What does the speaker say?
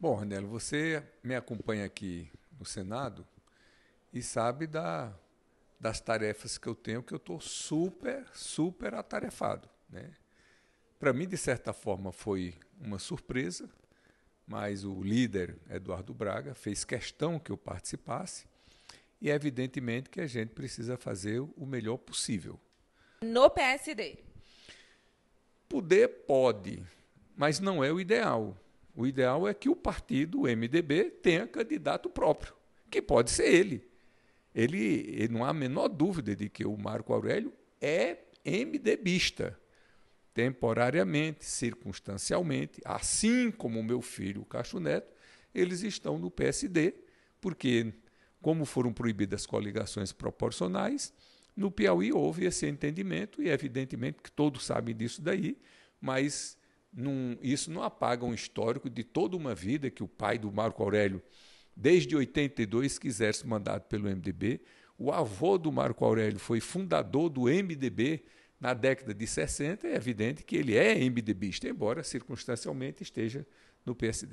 Bom, Ranelo, você me acompanha aqui no Senado e sabe da, das tarefas que eu tenho, que eu estou super, super atarefado. Né? Para mim, de certa forma, foi uma surpresa, mas o líder Eduardo Braga fez questão que eu participasse e, evidentemente, que a gente precisa fazer o melhor possível. No PSD? Poder pode, mas não é o ideal. O ideal é que o partido, o MDB, tenha candidato próprio, que pode ser ele. Ele, ele não há a menor dúvida de que o Marco Aurélio é MDBista, temporariamente, circunstancialmente, assim como o meu filho, o Cacho Neto, eles estão no PSD, porque, como foram proibidas coligações proporcionais, no Piauí houve esse entendimento, e evidentemente que todos sabem disso daí, mas num, isso não apaga um histórico de toda uma vida que o pai do Marco Aurélio, desde 82, quisesse mandado pelo MDB. O avô do Marco Aurélio foi fundador do MDB na década de 60. É evidente que ele é MDBista, embora circunstancialmente esteja no PSD.